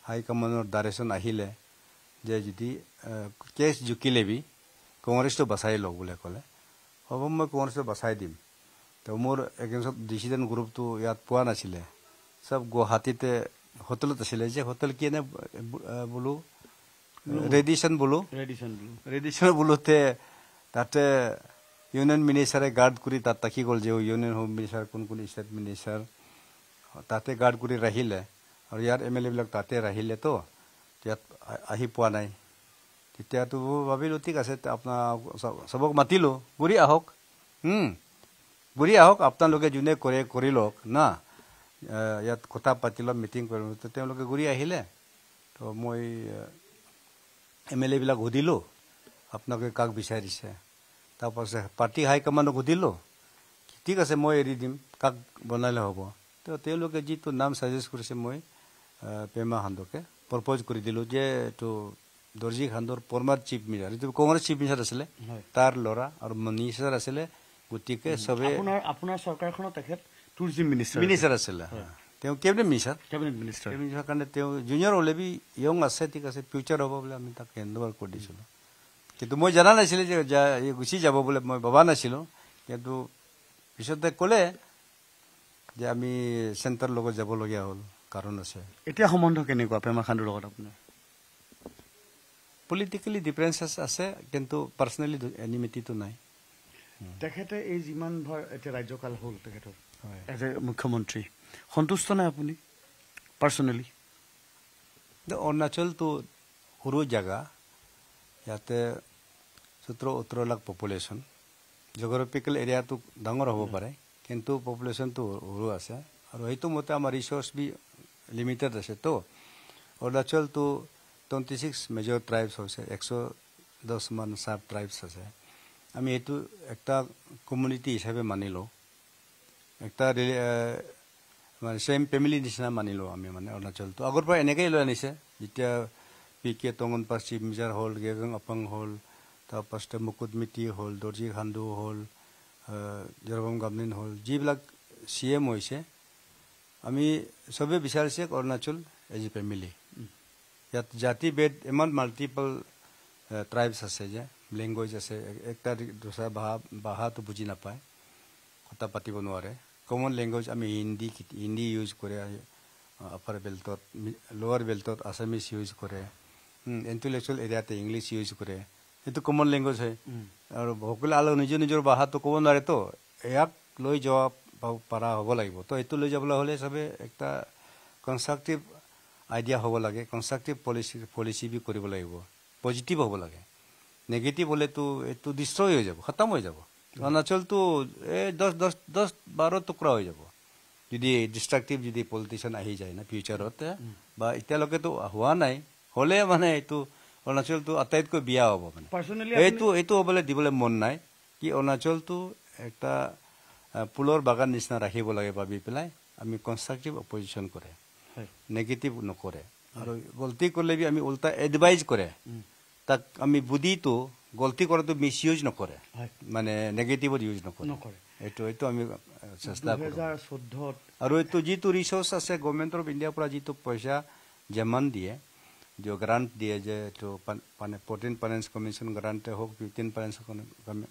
হাই কমাণ্ডৰ ডাইৰেকশ্যন আহিলে যে যদি কেছ জুকিলেবি কংগ্ৰেছটো বাচাই লওঁ বুলি ক'লে হ'ব মই কংগ্ৰেছটো বাচাই দিম তো মোৰ এগেইনষ্টত ডিচিডেণ্ট গ্ৰুপটো ইয়াত পোৱা নাছিলে চব গুৱাহাটীতে হোটেলত আছিলে যে হোটেল কিনে বোলো ৰেডিশ্যন বোলো ৰেডিশ্যন বোলোতে তাতে ইউনিয়ন মিনিষ্টাৰে গাৰ্ড কৰি তাত ৰাখি গ'ল যে ইউনিয়ন হোম মিনিষ্টাৰ কোন কোন ষ্টেট মিনিষ্টাৰ তাতে গাৰ্ড কৰি ৰাখিলে আৰু ইয়াৰ এম এল এবিলাক তাতে ৰাখিলেতো ইয়াত আহি পোৱা নাই তেতিয়াতো ভাবিলোঁ ঠিক আছে আপোনাৰ চবক মাতিলোঁ বুঢ়ি আহক বুঢ়ি আহক আপোনালোকে যোনে কৰে কৰি লওক না ইয়াত কথা পাতি লওক মিটিং কৰি কৰিলোঁ তেওঁলোকে ঘূৰি আহিলে তো মই এম এল এবিলাক সুধিলোঁ আপোনালোকে কাক বিচাৰিছে তাৰপাছত পাৰ্টি হাইকমাণ্ডক সুধিলোঁ ঠিক আছে মই এৰি দিম কাক বনালে হ'ব তো তেওঁলোকে যিটো নাম চাজেষ্ট কৰিছে মই পেমা সান্দকে প্ৰপ'জ কৰি দিলোঁ যে এইটো দৰ্জী খান্দৰ পৰমাৰ চিফ মিনিষ্টাৰ যিটো কংগ্ৰেছ চিফ মিনিষ্টাৰ আছিলে তাৰ ল'ৰা আৰু মিনিষ্টাৰ আছিলে গতিকে চবে আপোনাৰ চৰকাৰখনত তেখেত মিনিষ্টাৰ আছিলে তেওঁ cabinet minister cabinet minister minister কাৰণে তেওঁ জুনিয়ৰ হ'লে বি ইয়ং আছে ঠিক আছে ফিউচাৰ হ'ব বুলি আমি তাক হেণ্ডঅভাৰ কৰি দিছিলোঁ কিন্তু মই জনা নাছিলোঁ যে ই গুচি যাব বোলে মই ভবা নাছিলোঁ কিন্তু পিছতে ক'লে যে আমি চেণ্টাৰৰ লগত যাবলগীয়া হ'ল কাৰণ আছে এতিয়া সম্বন্ধ কেনেকুৱা পেমা খাণ্ডুৰ লগত আপোনাৰ পলিটিকেলি ডিফাৰেঞ্চেছ আছে কিন্তু পাৰ্চনেলি এনিমিটিটো নাই তেখেতে এই যিমান ধৰ এতিয়া ৰাজ্যকাল হ'ল তেখেতৰ হয় এজ এ মুখ্যমন্ত্ৰী সন্তুষ্ট নাই আপুনি পাৰ্চনেলি অৰুণাচলটো সৰু জেগা ইয়াতে সোতৰ সোতৰ লাখ পপুলেশ্যন জিঅ'গ্ৰাফিকেল এৰিয়াটো ডাঙৰ হ'ব পাৰে কিন্তু পপুলেশ্যনটো সৰু আছে আৰু সেইটো মতে আমাৰ ৰিচৰ্চ বি লিমিটেড আছে আছেতো অৰুণাচলটো টুৱেণ্টি ছিক্স মেজৰ ট্ৰাইবছ হৈছে একশ দহমান চাব ট্ৰাইবছ আছে আমি এইটো এটা কমিউনিটি হিচাপে মানি লওঁ এটা ৰিলি মানে ছেম ফেমিলিৰ নিচিনা মানি লওঁ আমি মানে অৰুণাচলটো আগৰ পৰা এনেকৈয়ে লৈ আনিছে যেতিয়া পি কে টঙন পাছ চিফ মিজাৰ হ'ল গেগং আপং হ'ল তাৰপাছতে মুকুট মিতি হ'ল দৰ্জি খান্দু হ'ল জৰবম গাভনিন হ'ল যিবিলাক চি এম হৈছে আমি চবে বিচাৰিছে অৰুণাচল এজ এ ফেমিলি ইয়াত জাতি বেদ ইমান মাল্টিপল ট্ৰাইবছ আছে যে লেংগুৱেজ আছে একটা দুটা ভাষা ভাষাটো বুজি নাপায় কথা পাতিব নোৱাৰে কমন লেংগুৱেজ আমি হিন্দী হিন্দী ইউজ কৰে আপাৰ বেল্টত লোৱাৰ বেল্টত আছামিজ ইউজ কৰে ইণ্টেলেকচুৱেল এৰিয়াতে ইংলিছ ইউজ কৰে সেইটো কমন লেংগুৱেজ হয় আৰু সকলোৱে আলু নিজৰ নিজৰ ভাষাটো ক'ব নোৱাৰেতো ইয়াক লৈ যোৱা পৰা হ'ব লাগিব তো এইটো লৈ যাবলৈ হ'লে চবে এটা কনষ্ট্ৰাকটিভ আইডিয়া হ'ব লাগে কনষ্ট্ৰাকটিভ পলিচি পলিচি বি কৰিব লাগিব পজিটিভ হ'ব লাগে নিগেটিভ হ'লেতো এইটো ডিষ্ট্ৰয় হৈ যাব খতম হৈ যাব অৰুণাচলটো এই দহ দহ দহ বাৰ টুকুৰা হৈ যাব যদি ডিষ্ট্ৰাকটিভ যদি পলিটিচিয়ান আহি যায় ন ফিউচাৰত বা এতিয়ালৈকেতো হোৱা নাই হ'লে মানে এইটো অৰুণাচলটো আটাইতকৈ বিয়া হ'ব মানে এইটো এইটো হ'বলৈ দিবলৈ মন নাই কি অৰুণাচলটো এটা পুলৰ বাগান নিচিনা ৰাখিব লাগে ভাবি পেলাই আমি কনষ্ট্ৰাকটিভ অপজিশ্যন কৰে নেগেটিভ নকৰে আৰু গল্টি কৰিলে বি আমি উল্টা এডভাইজ কৰে তাক আমি বুদ্ধিটো গল্টি কৰাটো মিছ ইউজ নকৰে মানে নেগেটিভত ইউজ নকৰে নকৰে এইটো এইটো আমি চেষ্টা আৰু এইটো যিটো ৰিচৰ্চ আছে গভমেণ্ট অফ ইণ্ডিয়াৰ পৰা যিটো পইচা যেমান দিয়ে যিটো গ্ৰাণ্ট দিয়ে যে এইটো মানে ফৰ্টিন ফাইনেন্স কমিশ্যন গ্ৰাণ্টে হওক ফিফটিন ফাইনেন্স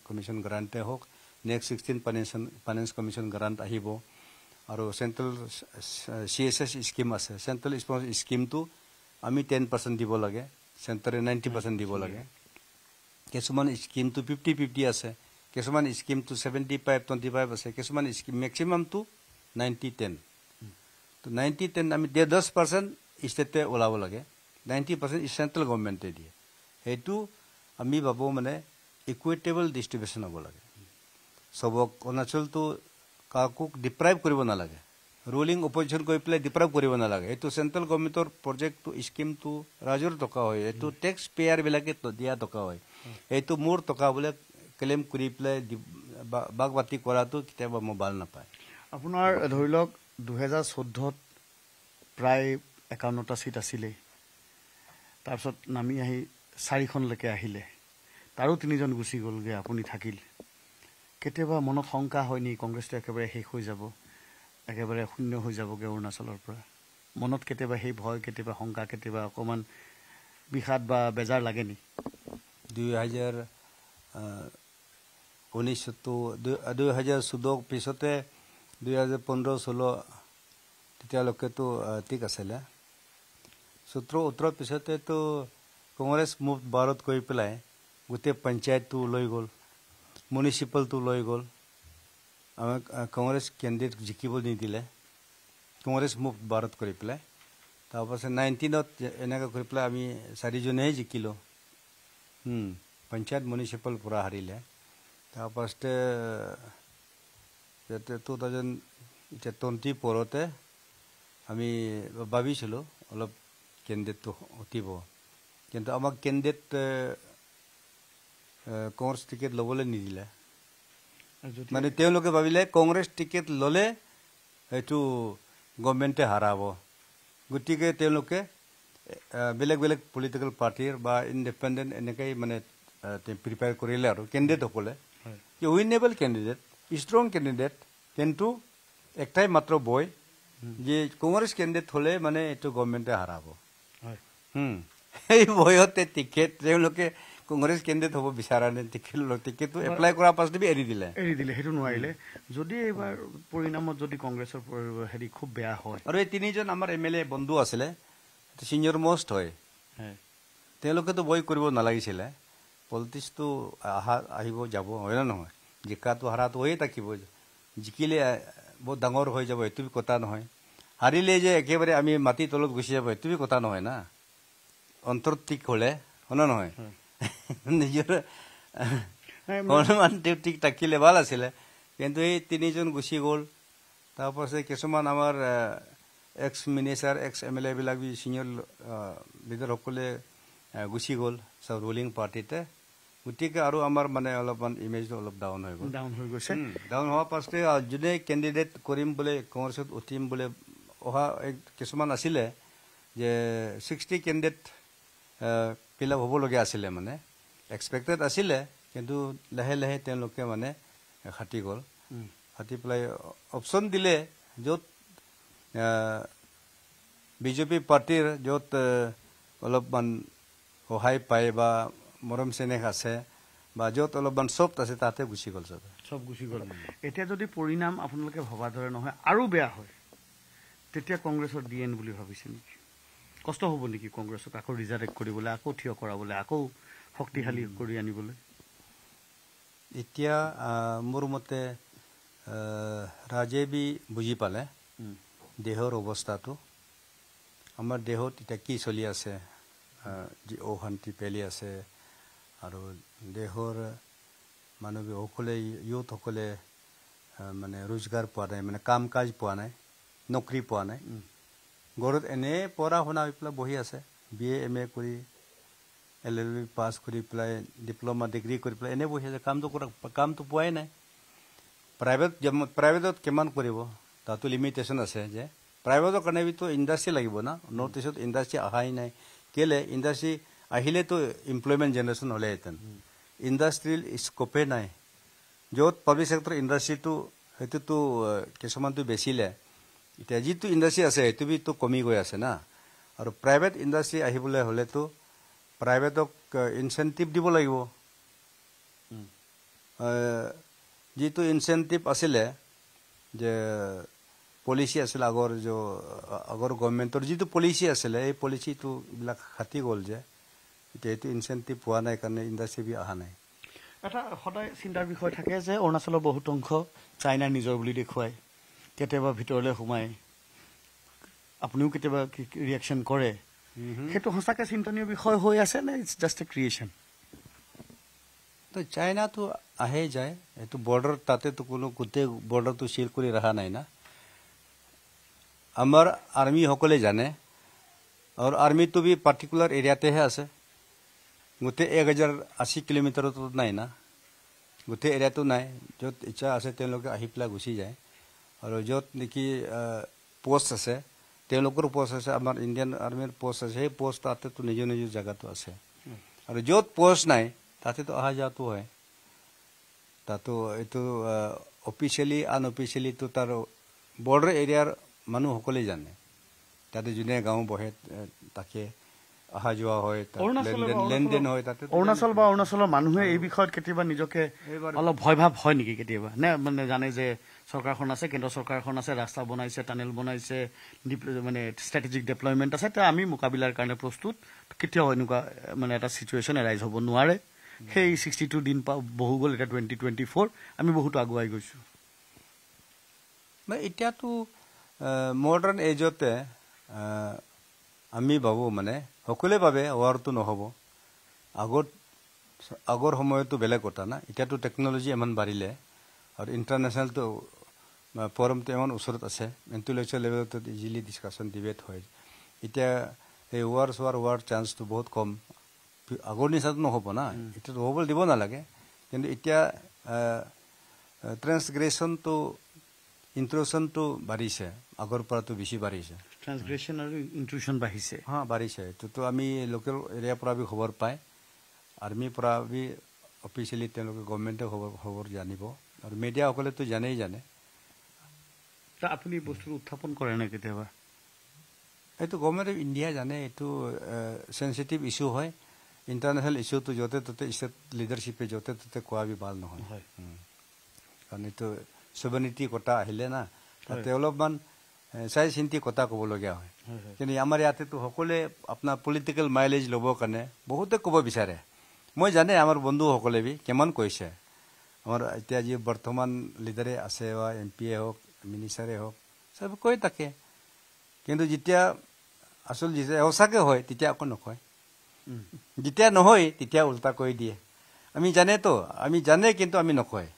কমিশ্যন গ্ৰাণ্টে হওক next sixteen finance finance commission grant আহিব আৰু central C S S scheme আছে চেণ্ট্ৰেল স্পন্স স্কিমটো আমি টেন পাৰ্চেণ্ট দিব লাগে চেণ্টাৰে নাইণ্টি পাৰ্চেণ্ট দিব লাগে কিছুমান স্কিমটো ফিফটি ফিফটি আছে কিছুমান স্কিমটো ছেভেণ্টি ফাইভ টুৱেণ্টি ফাইভ আছে কিছুমান স্কিম মেক্সিমামটো নাইণ্টি টেন তো নাইণ্টি টেন আমি দে দহ পাৰ্চেণ্ট ষ্টেটে ওলাব লাগে নাইণ্টি পাৰ্চেণ্ট চেণ্ট্ৰেল গভমেণ্টে দিয়ে সেইটো আমি ভাবোঁ মানে ইকুৱেটেবল ডিষ্ট্ৰিবিউশ্যন হ'ব লাগে চবক অৰুণাচলটো কাকো ডিপ্ৰাইভ কৰিব নালাগে ৰুলিং অপজিশ্যন কৰি পেলাই ডিপ্ৰাইভ কৰিব নালাগে এইটো চেণ্ট্ৰেল গভৰ্ণমেণ্টৰ প্ৰজেক্টটো স্কিমটো ৰাইজৰ টকা হয় এইটো টেক্স পেয়াৰবিলাকে দিয়া টকা হয় এইটো মোৰ টকা বোলে ক্লেইম কৰি পেলাই বাক বাতি কৰাটো কেতিয়াবা মই ভাল নাপায় আপোনাৰ ধৰি লওক দুহেজাৰ চৈধ্যত প্ৰায় একাৱন্নটা ছিট আছিলেই তাৰপিছত নামি আহি চাৰিখনলৈকে আহিলে তাৰো তিনিজন গুচি গ'লগৈ আপুনি থাকিল কেতিয়াবা মনত শংকা হয় নি কংগ্ৰেছটো একেবাৰে শেষ হৈ যাব একেবাৰে শূন্য হৈ যাবগৈ অৰুণাচলৰ পৰা মনত কেতিয়াবা সেই ভয় কেতিয়াবা শংকা কেতিয়াবা অকণমান বিষাদ বা বেজাৰ লাগে নি দুই হাজাৰ ঊনৈছতো দুই হাজাৰ চৈধ্য পিছতে দুই হাজাৰ পোন্ধৰ ষোল্ল তেতিয়ালৈকেতো ঠিক আছিলে চৈধ্য ওঠৰ পিছতেতো কংগ্ৰেছ মুভ বাৰত কৰি পেলাই গোটেই পঞ্চায়তটো লৈ গ'ল মিউনিচিপালটো লৈ গ'ল আমাক কংগ্ৰেছ কেণ্ডিডেট জিকিব নিদিলে কংগ্ৰেছ মোক বাৰত কৰি পেলাই তাৰপাছত নাইণ্টিনত এনেকৈ কৰি পেলাই আমি চাৰিজনেহে জিকিলোঁ পঞ্চায়ত মিউনিচিপাল পূৰা হাৰিলে তাৰপাছতে যাতে টু থাউজেণ্ড এতিয়া টুৱেণ্টি ফ'ৰতে আমি ভাবিছিলোঁ অলপ কেণ্ডিডেটটো উঠিব কিন্তু আমাক কেণ্ডিডেট কংগ্ৰেছ টিকেট ল'বলৈ নিদিলে মানে তেওঁলোকে ভাবিলে কংগ্ৰেছ টিকেট ল'লে সেইটো গভমেণ্টে হাৰাব গতিকে তেওঁলোকে বেলেগ বেলেগ পলিটিকেল পাৰ্টিৰ বা ইণ্ডিপেণ্ডেণ্ট এনেকৈ মানে প্ৰিপেয়াৰ কৰিলে আৰু কেণ্ডিডেটসকলে উইনেবল কেণ্ডিডেট ষ্ট্ৰং কেণ্ডিডেট কিন্তু একটাই মাত্ৰ বয় যে কংগ্ৰেছ কেণ্ডিডেট হ'লে মানে এইটো গভমেণ্টে হাৰাব সেই বয়তে টিকেট তেওঁলোকে কংগ্ৰেছ কেণ্ডিডেট হ'ব বিচাৰা নে টিকেট টিকেটটো এপ্লাই কৰাৰ পাছত এৰি দিলে এৰি দিলে সেইটো নোৱাৰিলে যদি এইবাৰ পৰিণামত যদি কংগ্ৰেছৰ হেৰি খুব বেয়া হয় আৰু এই তিনিজন আমাৰ এম এল এ বন্ধু আছিলে চিনিয়ৰ মষ্ট হয় তেওঁলোকেতো বয় কৰিব নালাগিছিলে পলিটিক্সটো অহা আহিব যাব হয়নে নহয় জিকাটো হাৰাটো হৈয়ে থাকিব জিকিলে বহুত ডাঙৰ হৈ যাব সেইটো কথা নহয় হাৰিলে যে একেবাৰে আমি মাটিৰ তলত গুচি যাব সেইটো বি কথা নহয় না অন্তৰ্তিক হ'লে হয়নে নহয় নিজৰ হনুমানটো ঠিক থাকিলে ভাল আছিলে কিন্তু এই তিনিজন গুচি গ'ল তাৰপাছত কিছুমান আমাৰ ex minister ex M L A এবিলাক চিনিয়ৰ লিডাৰসকলে গুচি গ'ল চব ৰুলিং পাৰ্টিতে গতিকে আৰু আমাৰ মানে অলপমান ইমেজটো অলপ ডাউন হৈ গ'ল ডাউন হৈ গৈছে ডাউন হোৱাৰ পাছতে যোনে কেণ্ডিডেট কৰিম বোলে কংগ্ৰেছত উঠিম বোলে অহা কিছুমান আছিলে যে ছিক্সটি কেণ্ডিডেট ফিল আপ হ'বলগীয়া আছিলে মানে এক্সপেক্টেড আছিলে কিন্তু লাহে লাহে তেওঁলোকে মানে খাটি গ'ল খাটি পেলাই অপশ্যন দিলে য'ত বিজেপি পাৰ্টীৰ য'ত অলপমান সহায় পায় বা মৰম চেনেহ আছে বা য'ত অলপমান চফ্ট আছে তাতে গুচি গ'ল চব চব গুচি গ'ল এতিয়া যদি পৰিণাম আপোনালোকে ভবাৰ দৰে নহয় আৰু বেয়া হয় তেতিয়া কংগ্ৰেছৰ ডি এন বুলি ভাবিছে নেকি কষ্ট হ'ব নেকি কংগ্ৰেছক আকৌ ৰিজাৰেক্ট কৰিবলৈ আকৌ থিয় কৰাবলৈ আকৌ শক্তিশালী কৰি আনিবলৈ এতিয়া মোৰ মতে ৰাজেবি বুজি পালে দেহৰ অৱস্থাটো আমাৰ দেহত এতিয়া কি চলি আছে যি অশান্তি পেলি আছে আৰু দেহৰ মানুহবিলাকসকলে ইউথসকলে মানে ৰোজগাৰ পোৱা নাই মানে কাম কাজ পোৱা নাই নকৰি পোৱা নাই ঘৰত এনেই পঢ়া শুনা হৈ পেলাই বহি আছে বি এ এম এ কৰি এল এল বি পাছ কৰি পেলাই ডিপ্ল'মা ডিগ্ৰী কৰি পেলাই এনেই বহি আছে কামটো কৰা কামটো পোৱাই নাই প্ৰাইভেট প্ৰাইভেটত কিমান কৰিব তাতো লিমিটেশ্যন আছে যে প্ৰাইভেটৰ কাৰণে বিতো ইণ্ডাষ্ট্ৰী লাগিব না নৰ্থ ইষ্টত ইণ্ডাষ্ট্ৰী অহাই নাই কেলৈ ইণ্ডাষ্ট্ৰী আহিলেতো এমপ্লয়মেণ্ট জেনেৰেশ্যন হ'লেহেঁতেন ইণ্ডাষ্ট্ৰিয়েল স্ক'পে নাই য'ত পাব্লিক চেক্টৰ ইণ্ডাষ্ট্ৰিটো সেইটোতো কিছুমানটো বেছিলে এতিয়া যিটো ইণ্ডাষ্ট্ৰি আছে সেইটো বিতো কমি গৈ আছে না আৰু প্ৰাইভেট ইণ্ডাষ্ট্ৰি আহিবলৈ হ'লেতো প্ৰাইভেটক ইনচেণ্টিভ দিব লাগিব যিটো ইনচেণ্টিভ আছিলে যে পলিচি আছিলে আগৰ যে আগৰ গভমেণ্টৰ যিটো পলিচি আছিলে এই পলিচিটো এইবিলাক হাতি গ'ল যে এতিয়া এইটো ইনচেণ্টিভ হোৱা নাই কাৰণে ইণ্ডাষ্ট্ৰী অহা নাই এটা সদায় চিন্তাৰ বিষয় থাকে যে অৰুণাচলৰ বহুত অংশ চাইনাৰ নিজৰ বুলি দেখুৱায় কেতিয়াবা ভিতৰলৈ সোমাই আপুনিও কেতিয়াবা ৰিয়েকশ্যন কৰে সেইটো সঁচাকে চিন্তনীয় বিষয় হৈ আছে নে ইটছ জাষ্ট এ ক্ৰিয়েশ্যন চাইনাটো আহে যায় এইটো বৰ্ডাৰ তাতেতো কোনো গোটেই বৰ্ডাৰটো চিল কৰি ৰখা নাই না আমাৰ আৰ্মীসকলে জানে আৰু আৰ্মীটো বি পাৰ্টিকুলাৰ এৰিয়াতেহে আছে গোটেই এক হাজাৰ আশী কিলোমিটাৰত নাই না গোটেই এৰিয়াটো নাই য'ত ইচ্ছা আছে তেওঁলোকে আহি পেলাই গুচি যায় আৰু য'ত নেকি পষ্ট আছে তেওঁলোকৰ পষ্ট আছে আমাৰ ইণ্ডিয়ান আৰ্মীৰ পষ্ট আছে সেই পষ্ট তাতেতো নিজৰ নিজৰ জেগাটো আছে আৰু য'ত পষ্ট নাই তাতেতো অহা যোৱাটো হয় তাতো এইটো অফিচিয়েলি আন অফিচিয়েলিতো তাৰ বৰ্ডাৰ এৰিয়াৰ মানুহসকলেই জানে তাতে যোনে গাঁও বহে তাকে অহা যোৱা হয় লেনদেন হয় তাতে অৰুণাচল বা অৰুণাচলৰ মানুহে এই বিষয়ত কেতিয়াবা নিজকে অলপ ভয় ভাৱ হয় নেকি কেতিয়াবা নে মানে জানে যে চৰকাৰখন আছে কেন্দ্ৰ চৰকাৰখন আছে ৰাস্তা বনাইছে টানেল বনাইছে মানে ষ্ট্ৰেটেজিক ডেভেলপমেণ্ট আছে তেতিয়া আমি মোকাবিলাৰ কাৰণে প্ৰস্তুত কেতিয়াও এনেকুৱা মানে এটা চিটুৱেশ্যন এৰাইজ হ'ব নোৱাৰে সেই ছিক্সটি টু দিন পা বহু গ'ল এতিয়া টুৱেণ্টি টুৱেণ্টি ফ'ৰ আমি বহুতো আগুৱাই গৈছোঁ এতিয়াতো মডাৰ্ণ এজতে আমি ভাবোঁ মানে সকলোৱে ভাবে অৱাৰটো নহ'ব আগত আগৰ সময়তো বেলেগ কথা না এতিয়াতো টেকন'লজি ইমান বাঢ়িলে আৰু ইণ্টাৰনেশ্যনেলটো ফৰম ইমান ওচৰত আছে ইণ্টেলেকচুৱেল লেভেলত ইজিলি ডিছকাশ্যন ডিবেট হয় এতিয়া এই ৱাৰ চোৱাৰ হোৱাৰ চান্সটো বহুত কম আগৰ নিচিনাটো নহ'ব না এতিয়াতো হ'ব দিব নালাগে কিন্তু এতিয়া ট্ৰেন্সগ্ৰেশ্যনটো ইণ্ট্ৰুশ্যনটো বাঢ়িছে আগৰ পৰাটো বেছি বাঢ়িছে ট্ৰেন্সগ্ৰেশ্যন আৰু ইণ্ট্ৰুশ্যন বাঢ়িছে হা বাঢ়িছে এইটোতো আমি লোকেল এৰিয়াৰ পৰা বি খবৰ পায় আৰ্মীৰ পৰা বি অফিচিয়েলি তেওঁলোকে গভমেণ্টে খবৰ খবৰ জানিব আৰু মিডিয়াসকলেতো জানেই জানে আপুনি বস্তুটো উত্থাপন কৰে নে কেতিয়াবা এইটো গভৰ্ণমেণ্ট অফ ইণ্ডিয়া জানে এইটো চেঞ্চিটিভ ইছ্যু হয় ইণ্টাৰনেশ্যনেল ইছ্যুটো য'তে ত'তে ষ্টেট লিডাৰশ্বিপে য'তে ত'তে কোৱা বি ভাল নহয় কাৰণ এইটো চুভেনিটি কটা আহিলে না তাতে অলপমান চাই চিন্তি কটা ক'বলগীয়া হয় কিন্তু আমাৰ ইয়াতেতো সকলোৱে আপোনাৰ পলিটিকেল মাইলেজ ল'বৰ কাৰণে বহুতে ক'ব বিচাৰে মই জানে আমাৰ বন্ধুসকলে বি কিমান কৈছে আমাৰ এতিয়া যি বৰ্তমান লিডাৰে আছে বা এম পি এ হওক আমি নিচাৰেই হওক চব কৈ থাকে কিন্তু যেতিয়া আচল যেতিয়া সঁচাকৈ হয় তেতিয়া আকৌ নকয় যেতিয়া নহয় তেতিয়া উল্টা কৈ দিয়ে আমি জানেতো আমি জানে কিন্তু আমি নকয়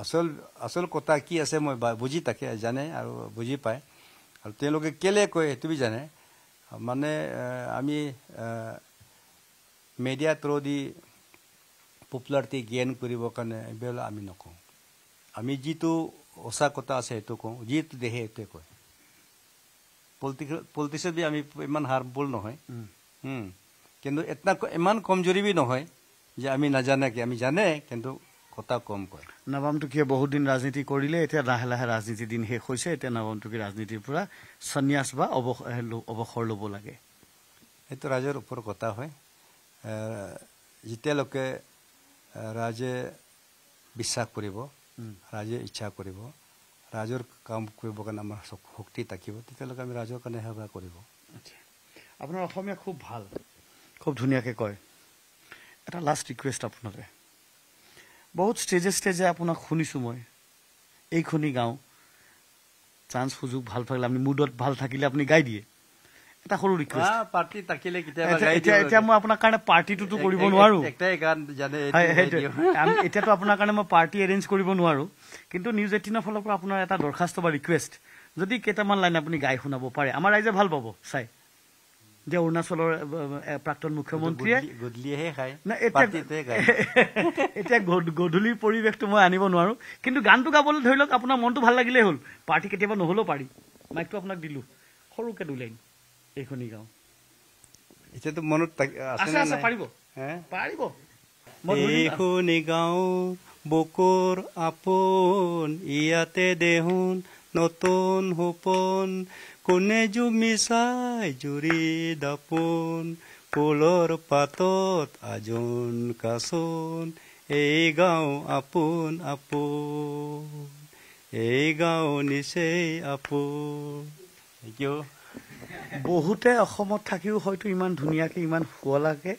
আচল আচল কথা কি আছে মই বুজি থাকে জানে আৰু বুজি পায় আৰু তেওঁলোকে কেলে কয় সেইটো বি জানে মানে আমি মিডিয়া দি পপুলাৰিটি গেইন কৰিবৰ কাৰণে এইবিলাক আমি নকওঁ আমি যিটো সঁচা আছে সেইটো কওঁ যি দেহে সেইটোৱে কয় পলিটিকেল পলিটিক্সত বি আমি ইমান হাৰ্মফুল নহয় কিন্তু এটা ইমান কমজুৰি বি নহয় যে আমি নাজানে কি আমি জানে কিন্তু কথা কম কয় নৱামটুকীয়ে বহুত দিন ৰাজনীতি কৰিলে এতিয়া লাহে লাহে ৰাজনীতি দিন শেষ হৈছে এতিয়া নৱামটুকী ৰাজনীতিৰ পৰা সন্যাস বা অৱসৰ ল'ব লাগে সেইটো ৰাইজৰ ওপৰত কথা হয় যেতিয়ালৈকে ৰাইজে বিশ্বাস কৰিব ৰাইজে ইচ্ছা কৰিব ৰাইজৰ কাম কৰিবৰ কাৰণে আমাৰ শক্তি থাকিব তেতিয়ালৈকে আমি ৰাইজৰ কাৰণে সেৱা কৰিব আপোনাৰ অসমীয়া খুব ভাল খুব ধুনীয়াকৈ কয় এটা লাষ্ট ৰিকুৱেষ্ট আপোনালোকে বহুত ষ্টেজে ষ্টেজে আপোনাক শুনিছোঁ মই এইখনি গাওঁ চান্স সুযোগ ভাল থাকিলে আপুনি মুডত ভাল থাকিলে আপুনি গাই দিয়ে এটা সৰু ৰিকুৱেষ্ট আ পাৰ্টি তাকিলে কেতিয়াবা এতিয়া এতিয়া মই আপোনাৰ কাৰণে পাৰ্টিটোতো কৰিব নোৱাৰো একটাই গান জানে এতিয়া এতিয়াতো আপোনাৰ কাৰণে মই পাৰ্টি এৰেঞ্জ কৰিব নোৱাৰো কিন্তু নিউজ এইটিনৰ ফালৰ পৰা আপোনাৰ এটা দৰখাস্ত বা ৰিকুৱেষ্ট যদি কেইটামান লাইন আপুনি গাই শুনাব পাৰে আমাৰ ৰাইজে ভাল পাব চাই যে অৰুণাচলৰ প্ৰাক্তন মুখ্যমন্ত্ৰীয়ে গধূলিৰ পৰিৱেশটো মই আনিব নোৱাৰো কিন্তু গানটো গাবলৈ ধৰি লওক আপোনাৰ মনটো ভাল লাগিলেই হ'ল পাৰ্টি কেতিয়াবা নহ'লেও পাৰি মাইকটো আপোনাক দিলো সৰুকে দুলাইন এইখনি গাঁও এতিয়াতো মনত পাৰিব পাৰিব এইখনি গাঁও বকুৰ আপোন ইয়াতে দেহোন নতুন সপোন কোনে জুমি চাই জুৰি দাপোন ফুলৰ পাতত আজোন কাচোন এই গাঁও আপোন আপোন এই গাঁও নিচেই আপোন থেংক ইউ বহুতে অসমত থাকিও হয়তো ইমান ধুনীয়াকৈ ইমান শুৱলাকে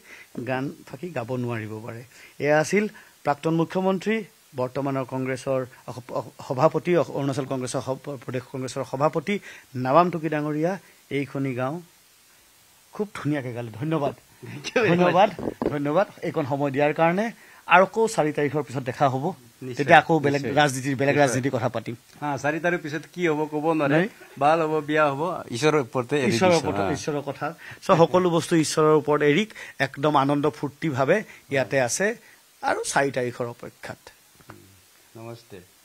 গান থাকি গাব নোৱাৰিব পাৰে এয়া আছিল প্ৰাক্তন মুখ্যমন্ত্ৰী বৰ্তমানৰ কংগ্ৰেছৰ সভাপতি অৰুণাচল কংগ্ৰেছৰ প্ৰদেশ কংগ্ৰেছৰ সভাপতি নাবাম টুকি ডাঙৰীয়া এইখনি গাওঁ খুব ধুনীয়াকৈ গালে ধন্যবাদ ধন্যবাদ ধন্যবাদ এইকণ সময় দিয়াৰ কাৰণে আৰু আকৌ চাৰি তাৰিখৰ পিছত দেখা হ'ব তেতিয়া আকৌ বেলেগ ৰাজনীতিৰ বেলেগ ৰাজনীতিৰ কথা পাতিম হা চাৰি তাৰিখ পিছত কি হব কব নোৱাৰে ভাল হব বিয়া হব ঈশ্বৰৰ ওপৰতে ঈশ্বৰৰ ওপৰত ঈশ্বৰৰ কথা চ সকলো বস্তু ঈশ্বৰৰ ওপৰত এৰিক একদম আনন্দ ফূৰ্তিভাৱে ইয়াতে আছে আৰু চাৰি তাৰিখৰ অপেক্ষাত নমস্তে